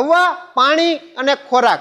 હવા પાણી અને ખોરાક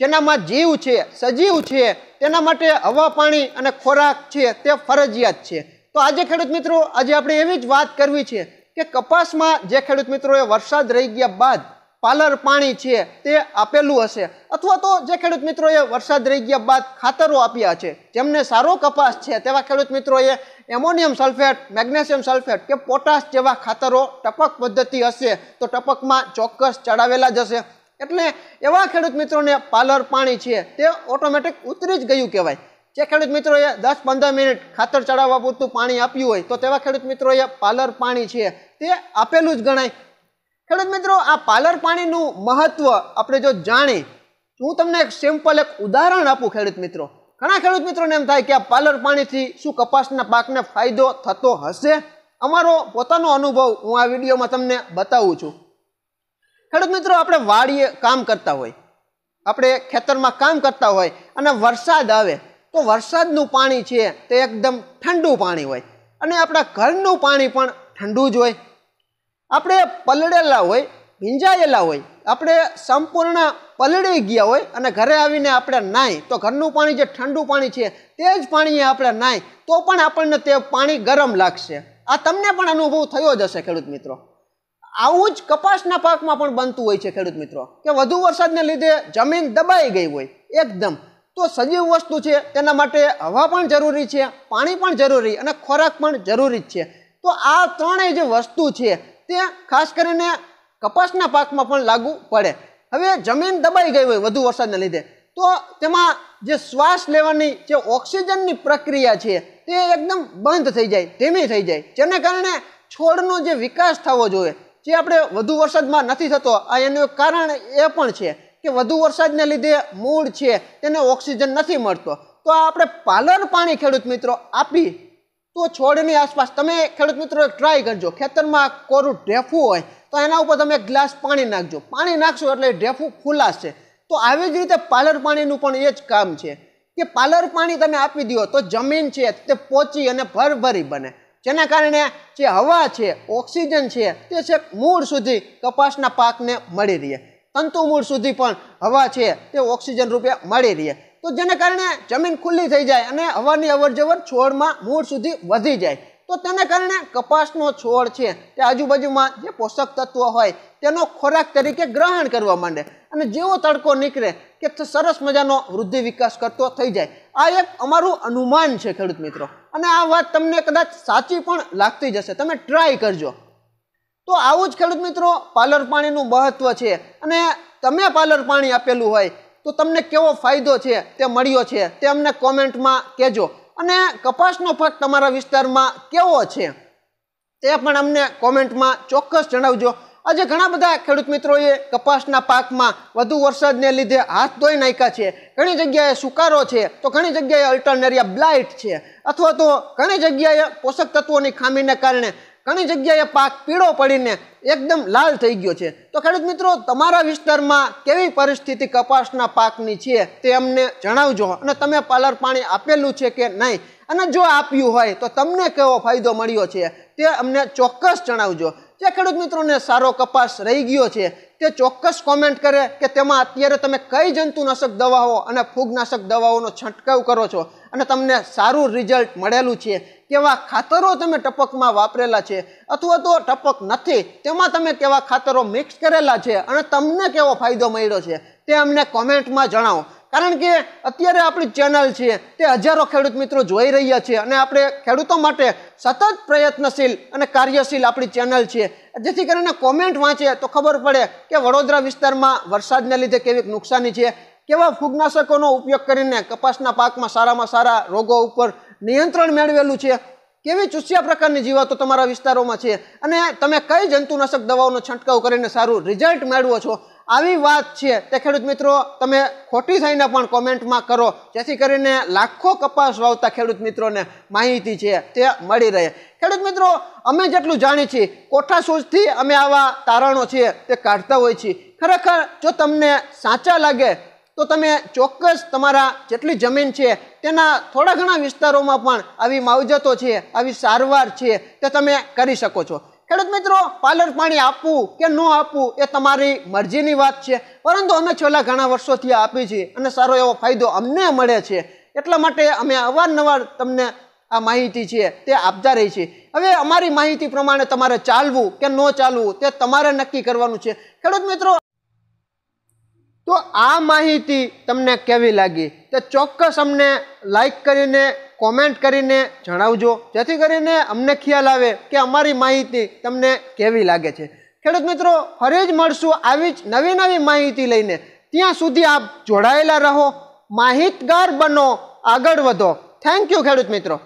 જેનામાં જીવ છે સજીવ છે તેના માટે હવા પાણી અને ખોરાક છે તે ફરજિયાત છે તો આજે ખેડૂત મિત્રો આજે આપણે એવી જ વાત કરવી છે કે કપાસમાં જે ખેડૂત મિત્રોએ વરસાદ રહી ગયા બાદ પાલર પાણી છે તે આપેલું હશે અથવા તો જે ખેડૂત મિત્રોએ વરસાદ રહી ગયા બાદ ખાતરો આપ્યા છે જેમને સારો કપાસ છે તેવા ખેડૂત મિત્રોએ એમોનિયમ સલ્ફેટ મેગ્નેશિયમ સલ્ફેટ કે પોટાશ જેવા ખાતરો ટપક પદ્ધતિ હશે તો ટપકમાં ચોક્કસ ચડાવેલા જશે એટલે એવા ખેડૂત મિત્રોને પાલર પાણી છે તે ઓટોમેટિક ઉતરી જ ગયું કહેવાય જે ખેડૂત મિત્રોએ દસ પંદર મિનિટ ખાતર ચડાવવા પૂરતું પાણી આપ્યું હોય તો તેવા ખેડૂત મિત્રોએ પાલર પાણી છે તે આપેલું જ ગણાય ખેડૂત મિત્રો આ પાલર પાણીનું મહત્વ આપણે જો જાણી હું તમને એક સિમ્પલ એક ઉદાહરણ આપું ખેડૂત મિત્રો ઘણા ખેડૂત મિત્રોને એમ થાય કે આ પાર્લર પાણીથી શું કપાસના પાકને ફાયદો થતો હશે અમારો પોતાનો અનુભવ હું આ વિડીયોમાં તમને બતાવું છું ખેડૂત મિત્રો આપણે વાડીએ કામ કરતા હોય આપણે ખેતરમાં કામ કરતા હોય અને વરસાદ આવે તો વરસાદનું પાણી છે તે એકદમ ઠંડુ પાણી હોય અને આપણા ઘરનું પાણી પણ ઠંડુ જ હોય આપણે પલળેલા હોય ભીંજાયેલા હોય આપણે સંપૂર્ણ પલળી ગયા હોય અને ઘરે આવીને આપણે નાહી તો ઘરનું પાણી જે ઠંડુ પાણી છે તે જ પાણીએ આપણે નાહી તો પણ આપણને તે પાણી ગરમ લાગશે આ તમને પણ અનુભવ થયો જ હશે ખેડૂત મિત્રો આવું જ કપાસના પાકમાં પણ બનતું હોય છે ખેડૂત મિત્રો કે વધુ વરસાદને લીધે જમીન દબાઈ ગઈ હોય એકદમ તો સજીવ વસ્તુ છે તેના માટે હવા પણ જરૂરી છે પાણી પણ જરૂરી અને ખોરાક પણ જરૂરી જ છે તો આ ત્રણેય જે વસ્તુ છે તે ખાસ કરીને કપાસના પાકમાં પણ લાગુ પડે હવે જમીન દબાઈ ગઈ હોય વધુ વરસાદને લીધે તો તેમાં જે શ્વાસ લેવાની જે ઓક્સિજનની પ્રક્રિયા છે તે એકદમ બંધ થઈ જાય ધીમી થઈ જાય જેને કારણે છોડનો જે વિકાસ થવો જોઈએ જે આપણે વધુ વરસાદમાં નથી થતો આ એનું કારણ એ પણ છે કે વધુ વરસાદને લીધે મૂળ છે તેને ઓક્સિજન નથી મળતો તો આપણે પાલર પાણી ખેડૂત મિત્રો આપી તો છોડની આસપાસ તમે ખેડૂત મિત્રો ટ્રાય કરજો ખેતરમાં કોરું ઢેફું હોય તો એના ઉપર તમે એક ગ્લાસ પાણી નાખજો પાણી નાખશો એટલે ઢેફું ખુલાશે તો આવી જ રીતે પાલર પાણીનું પણ એ જ કામ છે કે પાલર પાણી તમે આપી દો તો જમીન છે તે પોચી અને ભરભરી બને જેના કારણે જે હવા છે ઓક્સિજન છે તે છેક મૂળ સુધી કપાસના પાકને મળી રહે તંતુ મૂળ સુધી પણ હવા છે તે ઓક્સિજન રૂપે મળી રહે તો જેના કારણે જમીન ખુલ્લી થઈ જાય અને હવાની અવર જવર છોડમાં મૂળ સુધી વધી જાય તો તેને કારણે કપાસનો છોડ છે તે આજુબાજુમાં જે પોષક તત્વો હોય તેનો ખોરાક તરીકે ગ્રહણ કરવા માંડે અને જેવો તડકો નીકળે કે સરસ મજાનો વૃદ્ધિ વિકાસ કરતો થઈ જાય આ એક અમારું અનુમાન છે ખેડૂત મિત્રો અને આ વાત તમને કદાચ સાચી પણ લાગતી જશે તમે ટ્રાય કરજો તો આવું જ ખેડૂત મિત્રો પાલર પાણીનું મહત્ત્વ છે અને તમે પાલર પાણી આપેલું હોય તો તમને કેવો ફાયદો છે તે મળ્યો છે તે અમને કોમેન્ટમાં કહેજો અને કપાસનો પાક તમારા વિસ્તારમાં કેવો છે તે પણ અમને કોમેન્ટમાં ચોક્કસ જણાવજો આજે ઘણા બધા ખેડૂત મિત્રોએ કપાસના પાકમાં વધુ વરસાદને લીધે હાથ ધોઈ નાખ્યા છે ઘણી જગ્યાએ સુકારો છે તો ઘણી જગ્યાએ અલ્ટરનેરિયા બ્લાઇટ છે અથવા તો ઘણી જગ્યાએ પોષક તત્વોની ખામીને કારણે ઘણી જગ્યાએ પાક પીળો પડીને એકદમ લાલ થઈ ગયો છે તો ખેડૂત મિત્રો તમારા વિસ્તારમાં કેવી પરિસ્થિતિ કપાસના પાકની છે તે અમને જણાવજો અને તમે પાલર પાણી આપેલું છે કે નહીં અને જો આપ્યું હોય તો તમને કેવો ફાયદો મળ્યો છે તે અમને ચોક્કસ જણાવજો જે ખેડૂત મિત્રોને સારો કપાસ રહી ગયો છે તે ચોક્કસ કોમેન્ટ કરે કે તેમાં અત્યારે તમે કઈ જંતુનાશક દવાઓ અને ફૂગનાશક દવાઓનો છંટકાવ કરો છો અને તમને સારું રિઝલ્ટ મળેલું છે કેવા ખાતરો તમે ટપકમાં વાપરેલા છે અથવા તો ટપક નથી તેમાં તમે કેવા ખાતરો મિક્સ કરેલા છે અને તમને કેવો ફાયદો મળ્યો છે તે અમને કોમેન્ટમાં જણાવો કારણ કે અત્યારે આપણી ચેનલ છે તે હજારો ખેડૂત મિત્રો જોઈ રહ્યા છે અને આપણે ખેડૂતો માટે સતત પ્રયત્નશીલ અને કાર્યશીલ આપણી ચેનલ છે જેથી કરીને કોમેન્ટ વાંચે તો ખબર પડે કે વડોદરા વિસ્તારમાં વરસાદને લીધે કેવી નુકસાની છે કેવા ફૂગનાશકોનો ઉપયોગ કરીને કપાસના પાકમાં સારામાં સારા રોગો ઉપર નિયંત્રણ મેળવેલું છે કેવી ચૂસ્યા પ્રકારની જીવાતો તમારા વિસ્તારોમાં છે અને તમે કઈ જંતુનાશક દવાઓનો છંટકાવ કરીને સારું રિઝલ્ટ મેળવો છો આવી વાત છે તે ખેડૂત મિત્રો તમે ખોટી થઈને પણ કોમેન્ટમાં કરો જેથી કરીને લાખો કપાસ વાવતા ખેડૂત મિત્રોને માહિતી છે તે મળી રહે ખેડૂત મિત્રો અમે જેટલું જાણીએ છીએ કોઠા સૂઝથી અમે આવા તારણો છીએ તે કાઢતા હોઈએ છીએ ખરેખર જો તમને સાચા લાગે તો તમે ચોક્કસ તમારા જેટલી જમીન છે તેના થોડા ઘણા વિસ્તારોમાં પણ આવી માવજતો છે આવી સારવાર છે તે તમે કરી શકો છો ખેડૂત મિત્રો પાલર પાણી આપવું કે ન આપવું એ તમારી મરજીની વાત છે પરંતુ અમે છેલ્લા ઘણા વર્ષોથી આપીએ છીએ અને સારો એવો ફાયદો અમને મળે છે એટલા માટે અમે અવારનવાર તમને આ માહિતી છે તે આપતા રહી છે હવે અમારી માહિતી પ્રમાણે તમારે ચાલવું કે ન ચાલવું તે તમારે નક્કી કરવાનું છે ખેડૂત મિત્રો તો આ માહિતી તમને કેવી લાગી તે ચોક્કસ અમને લાઈક કરીને કોમેન્ટ કરીને જણાવજો જેથી કરીને અમને ખ્યાલ આવે કે અમારી માહિતી તમને કેવી લાગે છે ખેડૂત મિત્રો ફરી જ મળશું આવી જ નવી નવી માહિતી લઈને ત્યાં સુધી આપ જોડાયેલા રહો માહિતગાર બનો આગળ વધો થેન્ક યુ ખેડૂત મિત્રો